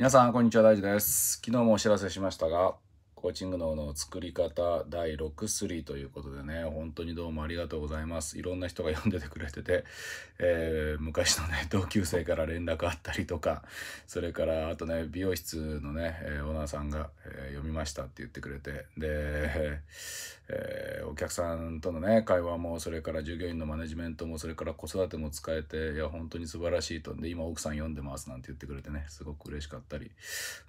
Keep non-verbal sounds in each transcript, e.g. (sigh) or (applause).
皆さん、こんにちは。大地です。昨日もお知らせしましたが、コーチング脳の作り方第63ということでね、本当にどうもありがとうございます。いろんな人が読んでてくれてて、えー、昔のね、(laughs) 同級生から連絡あったりとか、それから、あとね、美容室のね、えー、オーナーさんが、えー、読みましたって言ってくれて、で、えお客さんとのね、会話も、それから従業員のマネジメントも、それから子育ても使えて、いや、本当に素晴らしいと。で、今奥さん読んでますなんて言ってくれてね、すごく嬉しかったり。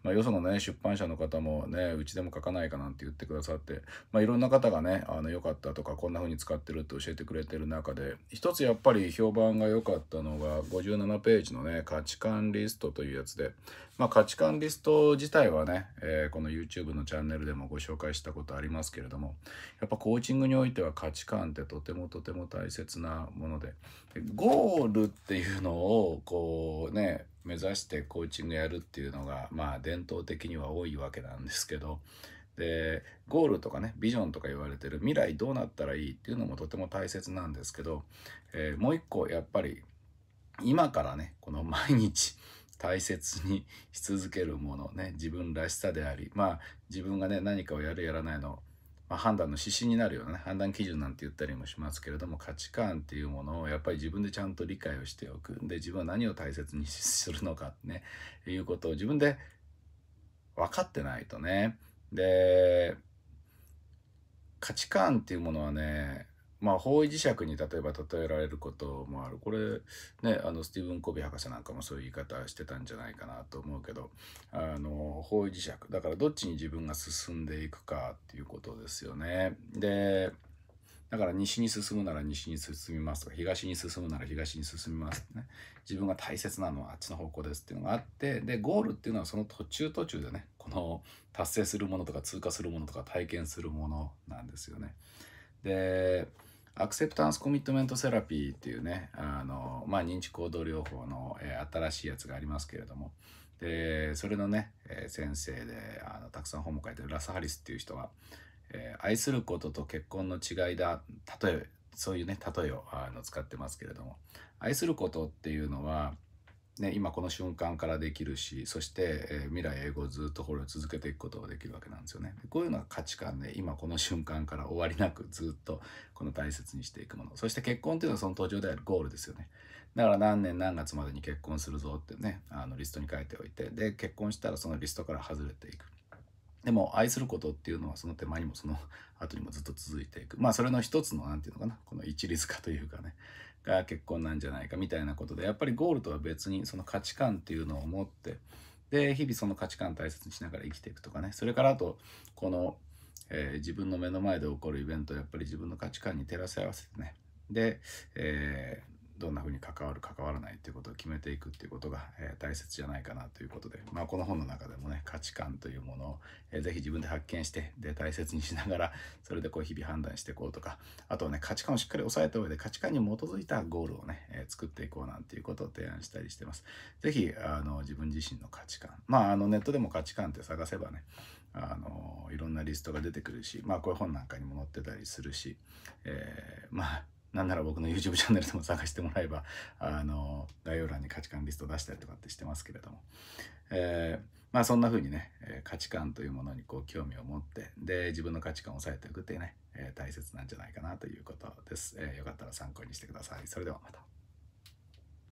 まあ、よそのね、出版社の方もね、うちでも書かないかなんて言ってくださって、まあ、いろんな方がねあの良かったとかこんな風に使ってるって教えてくれてる中で一つやっぱり評判が良かったのが57ページのね価値観リストというやつで、まあ、価値観リスト自体はね、えー、この YouTube のチャンネルでもご紹介したことありますけれどもやっぱコーチングにおいては価値観ってとてもとても大切なものでゴールっていうのをこうね目指してコーチングやるっていうのがまあ伝統的には多いわけなんですけどでゴールとかねビジョンとか言われてる未来どうなったらいいっていうのもとても大切なんですけど、えー、もう一個やっぱり今からねこの毎日大切にし続けるものね自分らしさでありまあ自分がね何かをやるやらないのまあ、判断の指針になるような、ね、判断基準なんて言ったりもしますけれども価値観っていうものをやっぱり自分でちゃんと理解をしておくで自分は何を大切にするのかねいうことを自分で分かってないとねで価値観っていうものはねまあ、方位磁石に例えば例えられることもあるこれねあのスティーブン・コビー博士なんかもそういう言い方してたんじゃないかなと思うけどあの方位磁石だからどっちに自分が進んでいくかっていうことですよね。でだから西に進むなら西に進みますとか東に進むなら東に進みますね自分が大切なのはあっちの方向ですっていうのがあってでゴールっていうのはその途中途中でねこの達成するものとか通過するものとか体験するものなんですよね。でアクセプタンスコミットメントセラピーっていうね、あの、まあ、認知行動療法の、えー、新しいやつがありますけれども、で、それのね、えー、先生で、あの、たくさん本も書いてるラス・ハリスっていう人は、えー、愛することと結婚の違いだ、例え、そういうね、例えをあの使ってますけれども、愛することっていうのは、ね、今この瞬間からできるしそして、えー、未来永劫ずっとこれを続けていくことができるわけなんですよね。こういうのが価値観で今この瞬間から終わりなくずっとこの大切にしていくものそして結婚っていうのはその途中であるゴールですよね。だから何年何月までに結婚するぞってねあのリストに書いておいてで結婚したらそのリストから外れていく。でも愛することっていうのはその手前にもその (laughs) 後にもずっと続いていくまあそれの一つの何て言うのかなこの一律化というかねが結婚なんじゃないかみたいなことでやっぱりゴールとは別にその価値観っていうのを持ってで日々その価値観大切にしながら生きていくとかねそれからあとこの、えー、自分の目の前で起こるイベントやっぱり自分の価値観に照らし合わせてねで、えーどんなふうに関わる関わらないっていうことを決めていくっていうことが、えー、大切じゃないかなということで、まあ、この本の中でもね価値観というものを、えー、ぜひ自分で発見してで大切にしながら (laughs) それでこう日々判断していこうとかあとはね価値観をしっかり押さえた上で価値観に基づいたゴールをね、えー、作っていこうなんていうことを提案したりしてます是非あの自分自身の価値観まああのネットでも価値観って探せばねあのいろんなリストが出てくるしまあこういう本なんかにも載ってたりするし、えー、まあなんなら僕の YouTube チャンネルでも探してもらえば、あの、概要欄に価値観リスト出したりとかってしてますけれども、えー、まあそんな風にね、価値観というものにこう興味を持って、で、自分の価値観を抑えておくってね、えー、大切なんじゃないかなということです、えー。よかったら参考にしてください。それではまた。